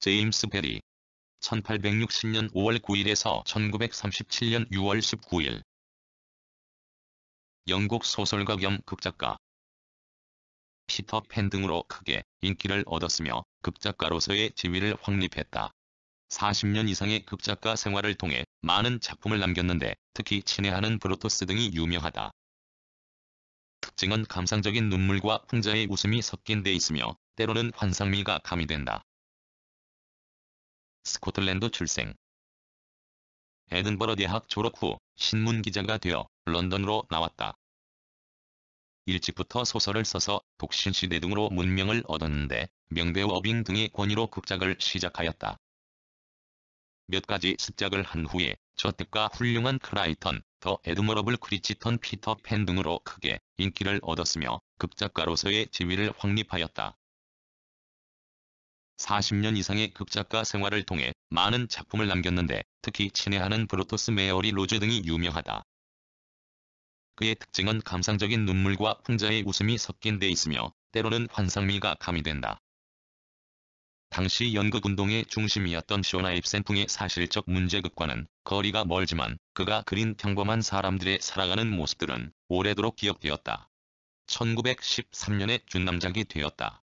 제임스 베리 1860년 5월 9일에서 1937년 6월 19일 영국 소설가 겸 극작가 피터 팬 등으로 크게 인기를 얻었으며 극작가로서의 지위를 확립했다. 40년 이상의 극작가 생활을 통해 많은 작품을 남겼는데 특히 친애하는 브로토스 등이 유명하다. 특징은 감상적인 눈물과 풍자의 웃음이 섞인 데 있으며 때로는 환상미가 가미된다. 스코틀랜드 출생. 에든버러 대학 졸업 후 신문기자가 되어 런던으로 나왔다. 일찍부터 소설을 써서 독신시대 등으로 문명을 얻었는데 명대우 어빙 등의 권위로 극작을 시작하였다. 몇 가지 습작을 한 후에 저택과 훌륭한 크라이턴, 더 에드머러블 크리치턴 피터 팬 등으로 크게 인기를 얻었으며 극작가로서의 지위를 확립하였다. 40년 이상의 극작가 생활을 통해 많은 작품을 남겼는데 특히 친애하는 브로토스 메어리 로즈 등이 유명하다. 그의 특징은 감상적인 눈물과 풍자의 웃음이 섞인 데 있으며 때로는 환상미가 가미된다. 당시 연극운동의 중심이었던 쇼나 입센풍의 사실적 문제극과는 거리가 멀지만 그가 그린 평범한 사람들의 살아가는 모습들은 오래도록 기억되었다. 1913년에 준남작이 되었다.